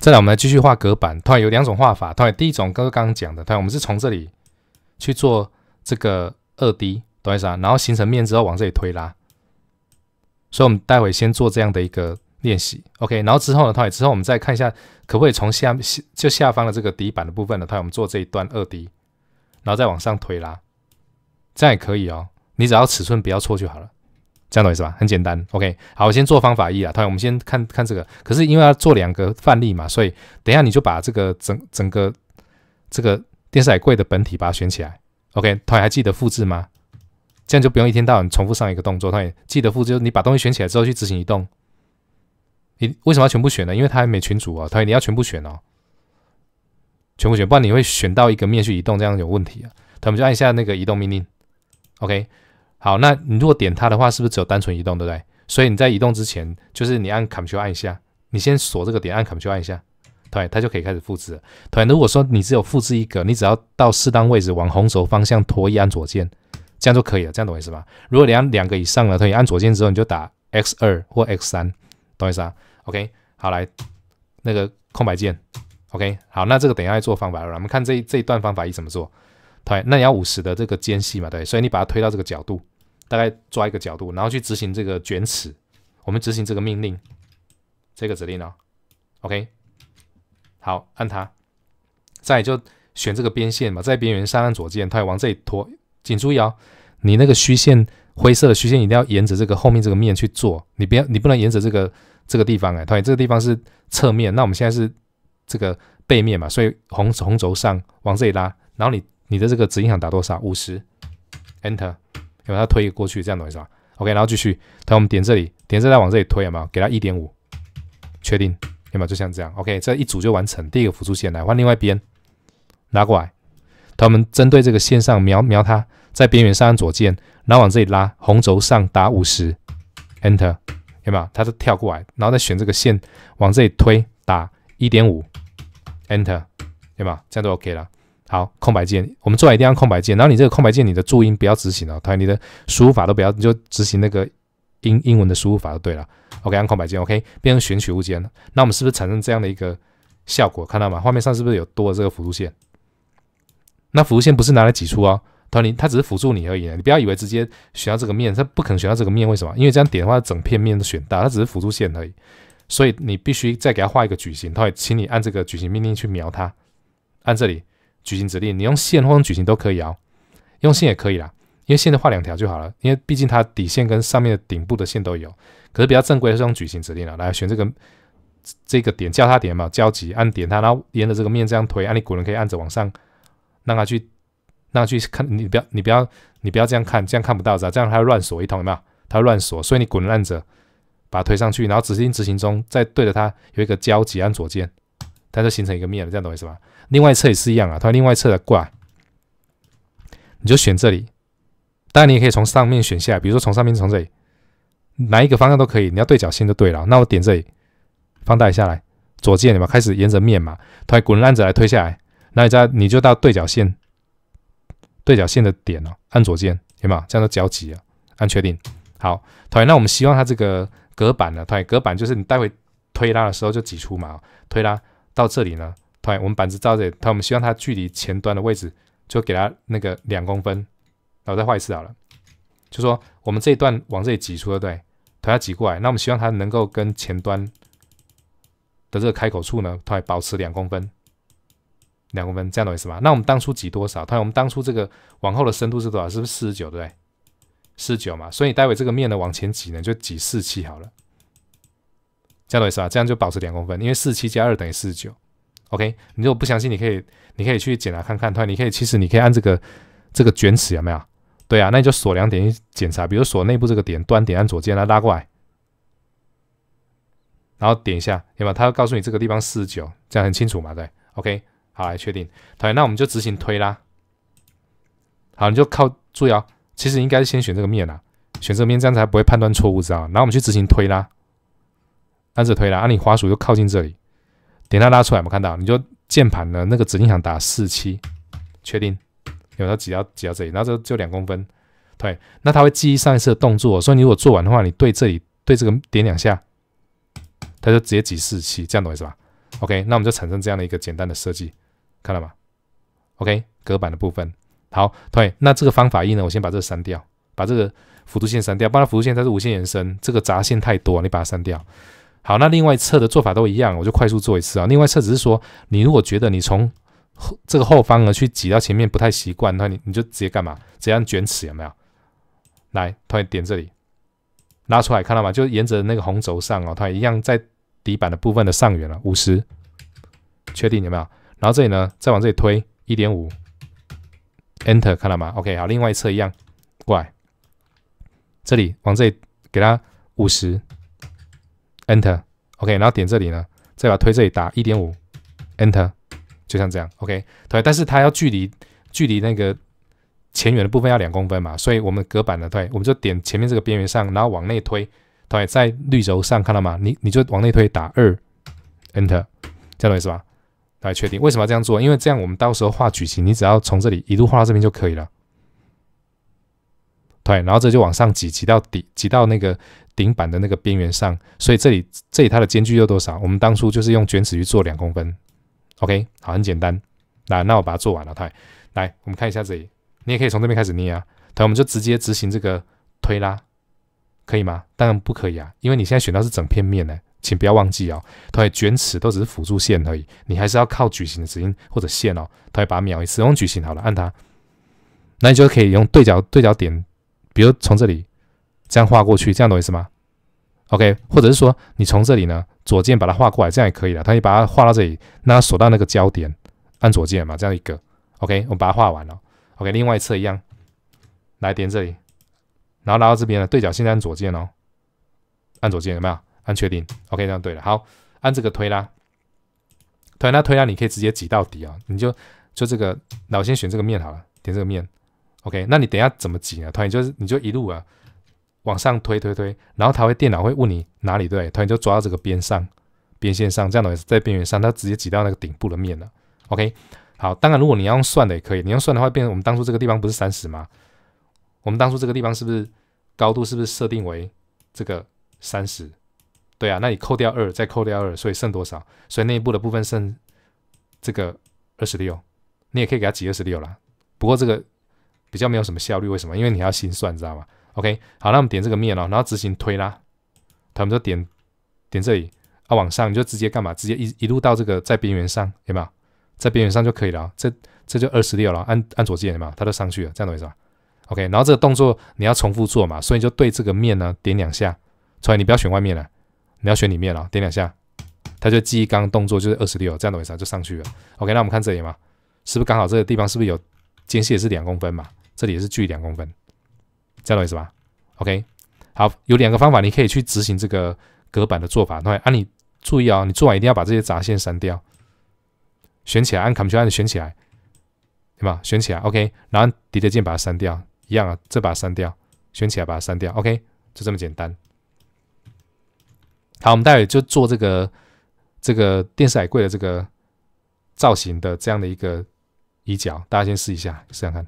再来，我们来继续画隔板。突然有两种画法。突然，第一种刚刚讲的，突然我们是从这里去做这个二 D，懂意思啊？然后形成面之后往这里推拉。所以，我们待会先做这样的一个练习，OK？然后之后呢，突然之后我们再看一下，可不可以从下就下方的这个底板的部分呢？突然我们做这一段二 D，然后再往上推拉，这样也可以哦。你只要尺寸不要错就好了。这样懂意思吧，很简单。OK，好，我先做方法一啊，同学，我们先看看这个。可是因为要做两个范例嘛，所以等一下你就把这个整整个这个电视柜的本体把它选起来。OK，同学还记得复制吗？这样就不用一天到晚重复上一个动作。同学记得复制，就是你把东西选起来之后去执行移动。你为什么要全部选呢？因为它没群组啊，同学你要全部选哦，全部选，不然你会选到一个面去移动这样有问题啊。同学们就按一下那个移动命令，OK。好，那你如果点它的话，是不是只有单纯移动，对不对？所以你在移动之前，就是你按 Ctrl 按一下，你先锁这个点，按 Ctrl 按一下，对，它就可以开始复制。了。对，如果说你只有复制一个，你只要到适当位置往红轴方向拖一按左键，这样就可以了，这样懂我意思吗？如果两两个以上了，可以按左键之后你就打 X 二或 X 三，懂我意思啊？OK，好来那个空白键，OK，好，那这个等一下要做方法了，我们看这这一段方法一怎么做。对，那你要五十的这个间隙嘛，对，所以你把它推到这个角度。大概抓一个角度，然后去执行这个卷尺。我们执行这个命令，这个指令呢？OK，好，按它。再就选这个边线嘛，在边缘上按左键，它会往这里拖。请注意哦，你那个虚线灰色的虚线一定要沿着这个后面这个面去做。你不要，你不能沿着这个这个地方哎，它这个地方是侧面，那我们现在是这个背面嘛，所以红红轴上往这里拉。然后你你的这个指引想打多少？五十，Enter。把它推过去，这样懂意思吧？OK，然后继续。等我们点这里，点这再往这里推，有没有？给它一点五，确定，有没有？就像这样。OK，这一组就完成。第一个辅助线，来换另外一边，拉过来。他们针对这个线上瞄瞄它，在边缘上按左键，然后往这里拉，红轴上打五十，Enter，有没有？它就跳过来，然后再选这个线，往这里推，打一点五，Enter，有没有？这样就 OK 了。好，空白键，我们做完一定要空白键。然后你这个空白键，你的注音不要执行哦。它你的输入法都不要，你就执行那个英英文的输入法就对了。OK，按空白键，OK，变成选取物件。那我们是不是产生这样的一个效果？看到吗？画面上是不是有多了这个辅助线？那辅助线不是拿来挤出哦，它你，它只是辅助你而已。你不要以为直接选到这个面，它不可能选到这个面。为什么？因为这样点的话，整片面都选到，它只是辅助线而已。所以你必须再给它画一个矩形。它会请你按这个矩形命令去描它，按这里。矩形指令，你用线或用矩形都可以啊，用线也可以啦，因为线的画两条就好了，因为毕竟它底线跟上面的顶部的线都有。可是比较正规的是用矩形指令了，来选这个这个点交叉点嘛，交集按点它，然后沿着这个面这样推，按你滚轮可以按着往上，让它去让它去看，你不要你不要你不要这样看，这样看不到是吧？这样它乱锁一通有没有？它乱锁，所以你滚轮按着把它推上去，然后执行执行中再对着它有一个交集按左键。它就形成一个面了，这样懂我意思吧？另外一侧也是一样啊，它另外侧的挂。你就选这里。当然你也可以从上面选下来，比如说从上面从这里，哪一个方向都可以，你要对角线就对了。那我点这里，放大一下来，左键，你们开始沿着面嘛，它滚烂着来推下来，那你再你就到对角线，对角线的点哦，按左键，有没有这样的交集啊？按确定，好，同学，那我们希望它这个隔板呢，同学隔板就是你待会推拉的时候就挤出嘛，推拉。到这里呢，同我们板子到这里，它我们希望它距离前端的位置就给它那个两公分，然后再画一次好了。就说我们这一段往这里挤出对不对，它要挤过来，那我们希望它能够跟前端的这个开口处呢，同保持两公分，两公分，这样懂意思吧？那我们当初挤多少？同我们当初这个往后的深度是多少？是不是四十九？对，四十九嘛，所以待会这个面呢往前挤呢，就挤四七好了。这样子意思吧，这样就保持两公分，因为四七加二等于四十九。OK，你如果不相信，你可以你可以去检查看看。对，你可以其实你可以按这个这个卷尺有没有？对啊，那你就锁两点，检查，比如锁内部这个点端点，按左键它拉过来，然后点一下，有没有？它会告诉你这个地方四十九，这样很清楚嘛？对，OK，好，来确定。同学，那我们就执行推拉。好，你就靠注意哦，其实应该是先选这个面啊，选这个面，这样才不会判断错误，知道吗？然后我们去执行推拉。单次推拉，啊，你滑鼠就靠近这里，点它拉出来，有们有看到？你就键盘呢，那个指令想打四七，确定，然它挤到挤到这里，然后就就两公分，对。那它会记忆上一次的动作，所以你如果做完的话，你对这里对这个点两下，它就直接挤四七，这样懂意思吧？OK，那我们就产生这样的一个简单的设计，看到吗？OK，隔板的部分，好，对。那这个方法一呢，我先把这个删掉，把这个辅助线删掉，不然辅助线它是无限延伸，这个杂线太多，你把它删掉。好，那另外侧的做法都一样，我就快速做一次啊。另外侧只是说，你如果觉得你从这个后方呢去挤到前面不太习惯，那你你就直接干嘛？直接卷尺有没有？来，突然点这里，拉出来看到吗？就沿着那个红轴上哦，它一样在底板的部分的上缘了。五十，确定有没有？然后这里呢，再往这里推一点五，Enter 看到吗？OK，好，另外一侧一样，过来，这里往这里给它五十。Enter，OK，然后点这里呢，再把推这里打一点五，Enter，就像这样，OK。对，但是它要距离距离那个前缘的部分要两公分嘛，所以我们隔板的对，我们就点前面这个边缘上，然后往内推，对，在绿轴上看到吗？你你就往内推打二，Enter，这样子意思吧？来确定。为什么要这样做？因为这样我们到时候画矩形，你只要从这里一路画到这边就可以了。对，然后这就往上挤挤到底，挤到那个。顶板的那个边缘上，所以这里这里它的间距又多少？我们当初就是用卷尺去做两公分，OK，好，很简单。来，那我把它做完，了，太。来，我们看一下这里，你也可以从这边开始捏啊。老我们就直接执行这个推拉，可以吗？当然不可以啊，因为你现在选到是整片面呢，请不要忘记哦。它太，卷尺都只是辅助线而已，你还是要靠矩形的指引或者线哦。它会把它秒一，次，用矩形好了，按它，那你就可以用对角对角点，比如从这里。这样画过去，这样懂意思吗？OK，或者是说你从这里呢，左键把它画过来，这样也可以了。它你把它画到这里，那锁到那个焦点，按左键嘛，这样一个 OK，我把它画完了。OK，另外一侧一样，来点这里，然后拉到这边呢，对角线按左键哦，按左键有没有？按确定，OK，这样对了。好，按这个推拉，推拉推拉，你可以直接挤到底啊，你就就这个，那我先选这个面好了，点这个面，OK，那你等下怎么挤呢？它你就是你就一路啊。往上推推推，然后它会电脑会问你哪里对，突然就抓到这个边上边线上，这样也是在边缘上，它直接挤到那个顶部的面了。OK，好，当然如果你要用算的也可以，你用算的话，变成我们当初这个地方不是三十吗？我们当初这个地方是不是高度是不是设定为这个三十？对啊，那你扣掉二，再扣掉二，所以剩多少？所以内部的部分剩这个二十六，你也可以给它挤二十六啦。不过这个比较没有什么效率，为什么？因为你要心算，知道吗？OK，好，那我们点这个面了，然后执行推拉，他们就点点这里，啊，往上你就直接干嘛？直接一一路到这个在边缘上，有没有？在边缘上就可以了。这这就二十六了，按按左键，嘛，它就上去了，这样的意思吧？OK，然后这个动作你要重复做嘛，所以就对这个面呢点两下，所以你不要选外面了，你要选里面了，点两下，它就记忆刚动作就是二十六，这样的回事就上去了。OK，那我们看这里嘛，是不是刚好这个地方是不是有间隙也是两公分嘛？这里也是距两公分。这样的意思吧，OK。好，有两个方法，你可以去执行这个隔板的做法。那啊，你注意啊，你做完一定要把这些杂线删掉。选起来，按 Ctrl 按选起来，对吧？选起来，OK。然后 Delete 键把它删掉，一样啊。这把它删掉，选起来把它删掉，OK。就这么简单。好，我们待会就做这个这个电视矮柜的这个造型的这样的一个一角，大家先试一下，试想看。